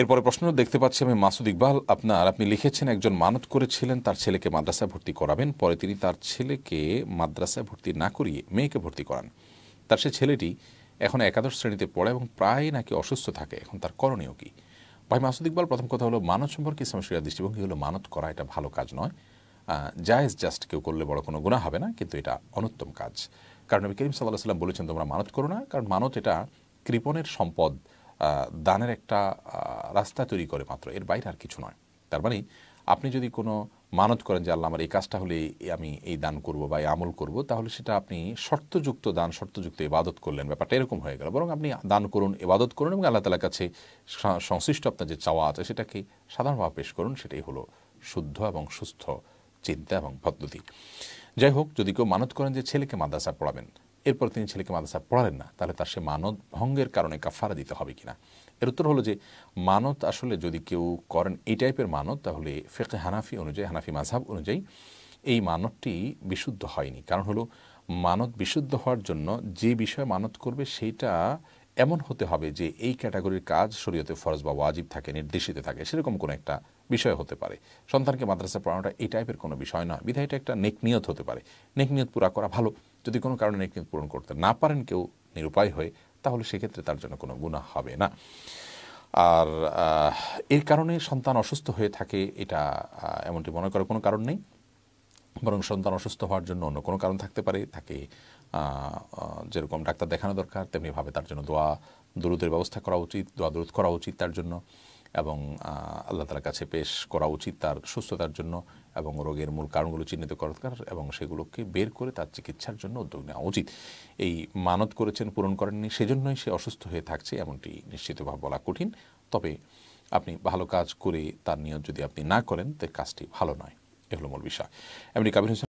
এরপরে প্রশ্ন দেখতে পাচ্ছি আমি মাসুদ ইকবাল আপনার আপনি লিখেছেন একজন মানত করেছিলেন তার ছেলেকে মাদ্রাসায় ভর্তি করাবেন পরে তিনি তার ছেলেকে মাদ্রাসায় ভর্তি না করিয়ে মেয়েকে ভর্তি করান তার সে ছেলেটি এখন একাদশ শ্রেণীতে পড়ে এবং প্রায় নাকি অসুস্থ থাকে এখন তার করণীয় কী ভাই মাসুদ ইকবাল প্রথম কথা হলো মানত সম্পর্কে সমস্যা দৃষ্টিভঙ্গি হলো মানত করা এটা ভালো কাজ নয় জায়েজ জাস্ট কেউ করলে বড় কোনো গুণা হবে না কিন্তু এটা অনুত্তম কাজ কারণ আমি করিম সাল্লাহ সাল্লাম বলেছেন তোমরা মানত করো না কারণ মানত এটা কৃপণের সম্পদ দানের একটা রাস্তা তৈরি করে মাত্র এর বাইরে আর কিছু নয় তার মানে আপনি যদি কোনো মানত করেন যে আল্লাহ আমার এই কাজটা হলে আমি এই দান করব বা এই আমল করব তাহলে সেটা আপনি শর্তযুক্ত দান শর্তযুক্ত ইবাদত করলেন ব্যাপারটা এরকম হয়ে গেল বরং আপনি দান করুন ইবাদত করুন এবং আল্লাহ তালার কাছে সংশ্লিষ্ট আপনার যে চাওয়া আছে সেটাকে সাধারণভাবে পেশ করুন সেটাই হলো শুদ্ধ এবং সুস্থ চিন্তা এবং পদ্ধতি যাই হোক যদি কেউ মানত করেন যে ছেলেকে মাদ্রাসা পড়াবেন এরপর তিনি ছেলেকে মাদ্রাসা পড়ালেন না তাহলে তার সে মানত ভঙ্গের কারণে কাফারা দিতে হবে কিনা এর উত্তর হলো যে মানত আসলে যদি কেউ করেন এই টাইপের মানত তাহলে ফেকে হানাফি অনুযায়ী হানাফি মাঝহাব অনুযায়ী এই মানতটি বিশুদ্ধ হয়নি কারণ হলো মানত বিশুদ্ধ হওয়ার জন্য যে বিষয়ে মানত করবে সেইটা এমন হতে হবে যে এই ক্যাটাগরির কাজ শরীয়তে ফরজ বা ওয়াজিব থাকে নির্দেশিত থাকে সেরকম কোনো একটা বিষয় হতে পারে সন্তানকে মাদ্রাসা পড়ানোটা এই টাইপের কোনো বিষয় নয় বিধায় এটা একটা নেকনিয়ত হতে পারে নেকনিয়ত পুরা করা ভালো যদি কোনো কারণে নেকি পূরণ করতে না পারেন কেউ নিরুপায় হয়ে তাহলে সেক্ষেত্রে তার জন্য কোনো গুণা হবে না আর এর কারণে সন্তান অসুস্থ হয়ে থাকে এটা এমনটি মনে করার কোনো কারণ নেই বরং সন্তান অসুস্থ হওয়ার জন্য অন্য কোনো কারণ থাকতে পারে তাকে যেরকম ডাক্তার দেখানো দরকার তেমনিভাবে তার জন্য দোয়া দরুদের ব্যবস্থা করা উচিত দোয়া দূরত করা উচিত তার জন্য এবং আল্লাহ তালার কাছে পেশ করা উচিত তার সুস্থতার জন্য এবং রোগের মূল কারণগুলো চিহ্নিত করার এবং সেগুলোকে বের করে তার চিকিৎসার জন্য উদ্যোগ নেওয়া উচিত এই মানত করেছেন পূরণ করেননি সেজন্যই সে অসুস্থ হয়ে থাকছে এমনটি নিশ্চিতভাবে বলা কঠিন তবে আপনি ভালো কাজ করে তার নিয়োগ যদি আপনি না করেন তো কাজটি ভালো নয় এগুলো মূল বিষয় এমনি কাবির হোসেন